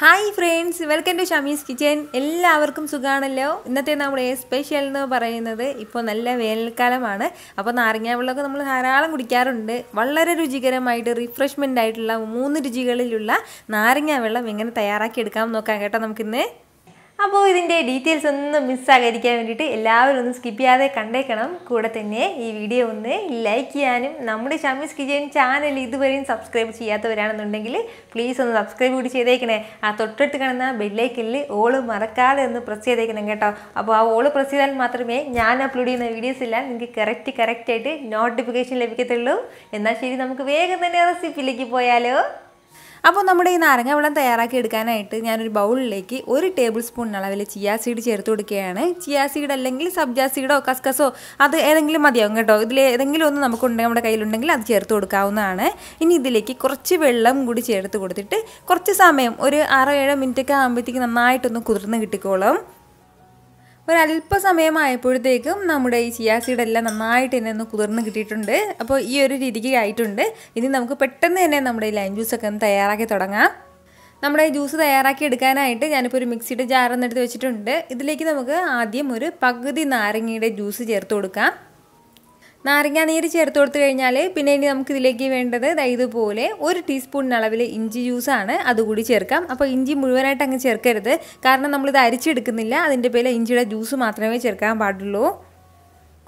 hi friends welcome to Shamees kitchen എല്ലാവർക്കും സുഖമാണല്ലോ ഇന്നത്തെ നമ്മുടെ സ്പെഷ്യൽ എന്ന് പറയുന്നത് ഇപ്പോൾ നല്ല വേനൽക്കാലമാണ് അപ്പോൾ നാരങ്ങ വെള്ളമൊക്കെ നമ്മൾ ധാരാളം കുടിക്കാറുണ്ട് വളരെ രുചികരമായിട്ട് റിഫ്രഷ്മെൻ്റ് ആയിട്ടുള്ള മൂന്ന് രുചികളിലുള്ള നാരങ്ങ വെള്ളം എങ്ങനെ തയ്യാറാക്കി എടുക്കാം നോക്കാം കേട്ടോ നമുക്കിന്ന് അപ്പോൾ ഇതിൻ്റെ ഡീറ്റെയിൽസ് ഒന്നും മിസ്സാകാതിരിക്കാൻ വേണ്ടിയിട്ട് എല്ലാവരും ഒന്ന് സ്കിപ്പ് ചെയ്യാതെ കണ്ടേക്കണം കൂടെ തന്നെ ഈ വീഡിയോ ഒന്ന് ലൈക്ക് ചെയ്യാനും നമ്മുടെ ഷമീസ് കിച്ചൻ ചാനൽ ഇതുവരെയും സബ്സ്ക്രൈബ് ചെയ്യാത്തവരാണെന്നുണ്ടെങ്കിൽ പ്ലീസ് ഒന്ന് സബ്സ്ക്രൈബ് കൂടി ചെയ്തേക്കണേ ആ തൊട്ടടുത്ത് കാണുന്ന ബെല്ലൈക്കനിൽ ഓള് മറക്കാതെ ഒന്ന് പ്രസ് ചെയ്തേക്കണം കേട്ടോ അപ്പോൾ ആ ഓള് പ്രസ് ചെയ്താൽ മാത്രമേ ഞാൻ അപ്ലോഡ് ചെയ്യുന്ന വീഡിയോസ് എല്ലാം നിങ്ങൾക്ക് കറക്റ്റ് കറക്റ്റായിട്ട് നോട്ടിഫിക്കേഷൻ ലഭിക്കത്തുള്ളൂ എന്നാൽ ശരി നമുക്ക് വേഗം തന്നെ റെസിപ്പിയിലേക്ക് പോയാലോ അപ്പോൾ നമ്മുടെ ഈ നാരങ്ങ വെള്ളം തയ്യാറാക്കി എടുക്കാനായിട്ട് ഞാനൊരു ബൗളിലേക്ക് ഒരു ടേബിൾ സ്പൂൺ അളവിൽ ചിയാ സീഡ് ചേർത്ത് കൊടുക്കുകയാണ് ചിയാ സീഡ് അല്ലെങ്കിൽ സബ്ജാ സീഡോ കസ്കസോ അത് ഏതെങ്കിലും മതിയാവും കേട്ടോ ഇതിൽ ഏതെങ്കിലും ഒന്ന് നമുക്കുണ്ടെങ്കിൽ നമ്മുടെ കയ്യിലുണ്ടെങ്കിൽ അത് ചേർത്ത് കൊടുക്കാവുന്നതാണ് ഇനി ഇതിലേക്ക് കുറച്ച് വെള്ളം കൂടി ചേർത്ത് കൊടുത്തിട്ട് കുറച്ച് സമയം ഒരു ആറോ ഏഴോ മിനിറ്റൊക്കെ ആകുമ്പോഴത്തേക്ക് നന്നായിട്ടൊന്ന് കുതിർന്ന് കിട്ടിക്കോളും ഒരല്പസമയമായപ്പോഴത്തേക്കും നമ്മുടെ ഈ ചിയാസീഡ് എല്ലാം നന്നായിട്ട് തന്നെ ഒന്ന് കുതിർന്ന് കിട്ടിയിട്ടുണ്ട് അപ്പോൾ ഈ ഒരു രീതിക്ക് ആയിട്ടുണ്ട് ഇനി നമുക്ക് പെട്ടെന്ന് തന്നെ നമ്മുടെ ഈ ലൈം ജ്യൂസൊക്കെ ഒന്ന് തയ്യാറാക്കി തുടങ്ങാം നമ്മുടെ ഈ ജ്യൂസ് തയ്യാറാക്കി എടുക്കാനായിട്ട് ഞാനിപ്പോൾ ഒരു മിക്സിയുടെ ജാറെന്നെടുത്ത് വെച്ചിട്ടുണ്ട് ഇതിലേക്ക് നമുക്ക് ആദ്യം ഒരു പകുതി നാരങ്ങയുടെ ജ്യൂസ് ചേർത്ത് കൊടുക്കാം നാരങ്ങ നീര് ചേർത്ത് കൊടുത്തു കഴിഞ്ഞാൽ പിന്നെ ഇനി നമുക്ക് ഇതിലേക്ക് വേണ്ടത് ഇതുപോലെ ഒരു ടീസ്പൂണിനളവിൽ ഇഞ്ചി ജ്യൂസാണ് അതുകൂടി ചേർക്കാം അപ്പോൾ ഇഞ്ചി മുഴുവനായിട്ട് അങ്ങ് ചേർക്കരുത് കാരണം നമ്മളിത് അരിച്ചെടുക്കുന്നില്ല അതിൻ്റെ പേരിൽ ഇഞ്ചിയുടെ ജ്യൂസ് മാത്രമേ ചേർക്കാൻ പാടുള്ളൂ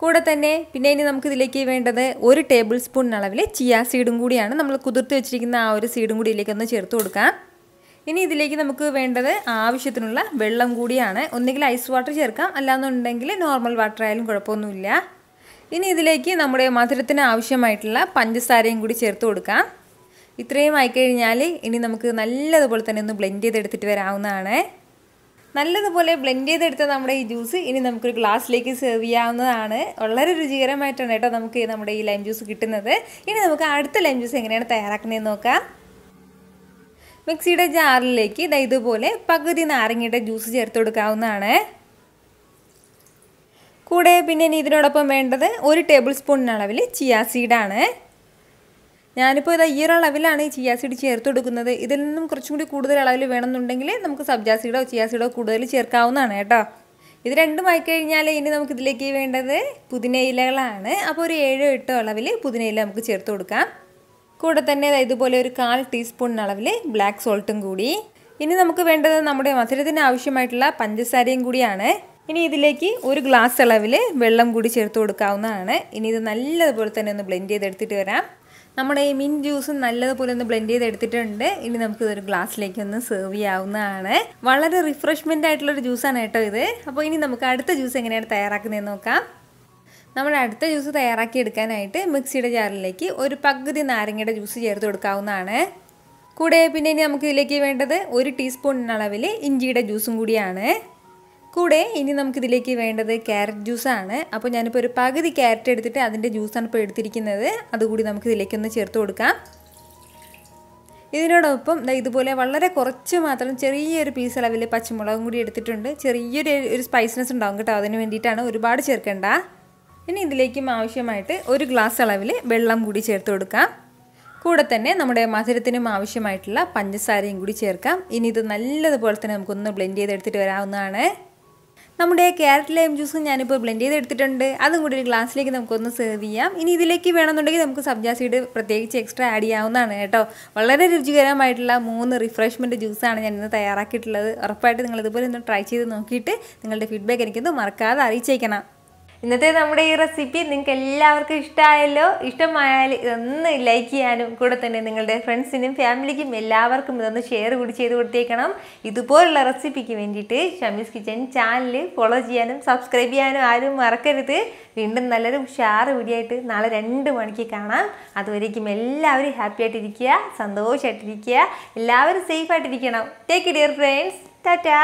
കൂടെ തന്നെ പിന്നെ ഇനി നമുക്ക് ഇതിലേക്ക് വേണ്ടത് ഒരു ടേബിൾ സ്പൂൺ അളവിൽ ചിയ സീഡും കൂടിയാണ് നമ്മൾ കുതിർത്ത് വെച്ചിരിക്കുന്ന ആ ഒരു സീഡും കൂടി ഇതിലേക്കൊന്ന് ചേർത്ത് കൊടുക്കാം ഇനി ഇതിലേക്ക് നമുക്ക് വേണ്ടത് ആവശ്യത്തിനുള്ള വെള്ളം കൂടിയാണ് ഒന്നുകിൽ ഐസ് വാട്ടർ ചേർക്കാം അല്ലാന്നുണ്ടെങ്കിൽ നോർമൽ വാട്ടർ ആയാലും കുഴപ്പമൊന്നുമില്ല ഇനി ഇതിലേക്ക് നമ്മുടെ മധുരത്തിന് ആവശ്യമായിട്ടുള്ള പഞ്ചസാരയും കൂടി ചേർത്ത് കൊടുക്കാം ഇത്രയും ആയിക്കഴിഞ്ഞാൽ ഇനി നമുക്ക് നല്ലതുപോലെ തന്നെ ഒന്ന് ബ്ലെൻഡ് ചെയ്തെടുത്തിട്ട് വരാവുന്നതാണ് നല്ലതുപോലെ ബ്ലെൻഡ് ചെയ്തെടുത്ത നമ്മുടെ ഈ ജ്യൂസ് ഇനി നമുക്കൊരു ഗ്ലാസ്സിലേക്ക് സെർവ് ചെയ്യാവുന്നതാണ് വളരെ രുചികരമായിട്ടാണ് കേട്ടോ നമുക്ക് നമ്മുടെ ഈ ലൈം ജ്യൂസ് കിട്ടുന്നത് ഇനി നമുക്ക് അടുത്ത ലൈം ജ്യൂസ് എങ്ങനെയാണ് തയ്യാറാക്കുന്നതെന്ന് നോക്കാം മിക്സിയുടെ ജാറിലേക്ക് ഇതാ ഇതുപോലെ പകുതി നാരങ്ങയുടെ ജ്യൂസ് ചേർത്ത് കൊടുക്കാവുന്നതാണ് കൂടെ പിന്നെ ഇനി ഇതിനോടൊപ്പം വേണ്ടത് ഒരു ടേബിൾ സ്പൂണിനളവിൽ അളവിൽ ചിയാ സീഡാണ് ഞാനിപ്പോൾ ഇത് ഈ അളവിലാണ് ഈ ചിയാ സീഡ് ചേർത്ത് കൊടുക്കുന്നത് ഇതിൽ നിന്നും കുറച്ചും കൂടി കൂടുതൽ അളവിൽ വേണമെന്നുണ്ടെങ്കിൽ നമുക്ക് സബ്ജാ സീഡോ ചിയാ സീഡോ കൂടുതൽ ചേർക്കാവുന്നതാണ് കേട്ടോ ഇത് രണ്ടുമായി കഴിഞ്ഞാൽ ഇനി നമുക്ക് ഇതിലേക്ക് വേണ്ടത് പുതിനയിലകളാണ് അപ്പോൾ ഒരു ഏഴോ എട്ടോ അളവിൽ പുതിനയില നമുക്ക് ചേർത്ത് കൊടുക്കാം കൂടെ തന്നെ ഇതുപോലെ ഒരു കാൽ ടീസ്പൂൺ അളവിൽ ബ്ലാക്ക് സോൾട്ടും കൂടി ഇനി നമുക്ക് വേണ്ടത് നമ്മുടെ മധുരത്തിന് ആവശ്യമായിട്ടുള്ള പഞ്ചസാരയും കൂടിയാണ് ഇനി ഇതിലേക്ക് ഒരു ഗ്ലാസ് അളവിൽ വെള്ളം കൂടി ചേർത്ത് കൊടുക്കാവുന്നതാണ് ഇനി ഇത് നല്ലതുപോലെ തന്നെ ഒന്ന് ബ്ലെൻഡ് ചെയ്തെടുത്തിട്ട് വരാം നമ്മുടെ ഈ മിൻ ജ്യൂസ് നല്ലതുപോലെ ഒന്ന് ബ്ലെൻഡ് ചെയ്ത് എടുത്തിട്ടുണ്ട് ഇനി നമുക്ക് ഇതൊരു ഗ്ലാസ്സിലേക്ക് ഒന്ന് സെർവ് ചെയ്യാവുന്നതാണ് വളരെ റിഫ്രഷ്മെൻ്റ് ആയിട്ടുള്ളൊരു ജ്യൂസാണ് കേട്ടോ ഇത് അപ്പോൾ ഇനി നമുക്ക് അടുത്ത ജ്യൂസ് എങ്ങനെയാണ് തയ്യാറാക്കുന്നതെന്ന് നോക്കാം നമ്മൾ അടുത്ത ജ്യൂസ് തയ്യാറാക്കി എടുക്കാനായിട്ട് മിക്സിയുടെ ജാറിലേക്ക് ഒരു പകുതി നാരങ്ങയുടെ ജ്യൂസ് ചേർത്ത് കൊടുക്കാവുന്നതാണ് കൂടെ പിന്നെ ഇനി നമുക്ക് ഇതിലേക്ക് വേണ്ടത് ഒരു ടീസ്പൂണിനളവിൽ ഇഞ്ചിയുടെ ജ്യൂസും കൂടിയാണ് കൂടെ ഇനി നമുക്കിതിലേക്ക് വേണ്ടത് ക്യാരറ്റ് ജ്യൂസാണ് അപ്പോൾ ഞാനിപ്പോൾ ഒരു പകുതി ക്യാരറ്റ് എടുത്തിട്ട് അതിൻ്റെ ജ്യൂസാണ് ഇപ്പോൾ എടുത്തിരിക്കുന്നത് അതുകൂടി ഒന്ന് ചേർത്ത് കൊടുക്കാം ഇതിനോടൊപ്പം ഇതുപോലെ വളരെ കുറച്ച് മാത്രം ചെറിയൊരു പീസ് അളവിൽ പച്ചമുളകും കൂടി എടുത്തിട്ടുണ്ട് ചെറിയൊരു ഒരു സ്പൈസിനെസ് ഉണ്ടാകും കേട്ടോ അതിന് വേണ്ടിയിട്ടാണ് ഒരുപാട് ചേർക്കേണ്ട ഇനി ഇതിലേക്കും ആവശ്യമായിട്ട് ഒരു ഗ്ലാസ് അളവിൽ വെള്ളം കൂടി ചേർത്ത് കൊടുക്കാം കൂടെ തന്നെ നമ്മുടെ മധുരത്തിനും ആവശ്യമായിട്ടുള്ള പഞ്ചസാരയും കൂടി ചേർക്കാം ഇനി ഇത് നല്ലതുപോലെ തന്നെ നമുക്കൊന്ന് ബ്ലെൻഡ് ചെയ്തെടുത്തിട്ട് വരാവുന്നതാണ് നമ്മുടെ ക്യാരറ്റ് ലൈം ജ്യൂസ് ഞാനിപ്പോൾ ബ്ലെൻഡ് ചെയ്ത് എടുത്തിട്ടുണ്ട് അതും കൂടി ഒരു ഗ്ലാസ്സിലേക്ക് നമുക്കൊന്ന് സെർവ് ചെയ്യാം ഇനി ഇതിലേക്ക് വേണമെന്നുണ്ടെങ്കിൽ നമുക്ക് സബ്ജാ സീഡ് പ്രത്യേകിച്ച് എക്സ്ട്രാ ആഡ് ചെയ്യാവുന്നതാണ് കേട്ടോ വളരെ രുചികരമായിട്ടുള്ള മൂന്ന് റിഫ്രഷ്മെൻറ്റ് ജ്യൂസാണ് ഞാൻ ഇന്ന് തയ്യാറാക്കിയിട്ടുള്ളത് ഉറപ്പായിട്ട് നിങ്ങൾ ഇതുപോലെ ഒന്ന് ട്രൈ ചെയ്ത് നോക്കിയിട്ട് നിങ്ങളുടെ ഫീഡ്ബാക്ക് എനിക്കൊന്ന് മറക്കാതെ അറിയിച്ചേക്കണം ഇന്നത്തെ നമ്മുടെ ഈ റെസിപ്പി നിങ്ങൾക്ക് എല്ലാവർക്കും ഇഷ്ടമായല്ലോ ഇഷ്ടമായാൽ ഇതൊന്ന് ലൈക്ക് ചെയ്യാനും കൂടെ തന്നെ നിങ്ങളുടെ ഫ്രണ്ട്സിനും ഫാമിലിക്കും എല്ലാവർക്കും ഇതൊന്ന് ഷെയർ കൂടി ചെയ്ത് കൊടുത്തേക്കണം ഇതുപോലുള്ള റെസിപ്പിക്ക് വേണ്ടിയിട്ട് ഷമീസ് കിച്ചൻ ചാനൽ ഫോളോ ചെയ്യാനും സബ്സ്ക്രൈബ് ചെയ്യാനും ആരും മറക്കരുത് വീണ്ടും നല്ലൊരു ഉഷാറ് വീഡിയോ നാളെ രണ്ട് മണിക്ക് കാണാം അതുവരേക്കും എല്ലാവരും ഹാപ്പി ആയിട്ടിരിക്കുക സന്തോഷമായിട്ടിരിക്കുക എല്ലാവരും സേഫ് ആയിട്ടിരിക്കണം ടേക്ക് ഡിയർ ഫ്രണ്ട്സ് ടാറ്റാ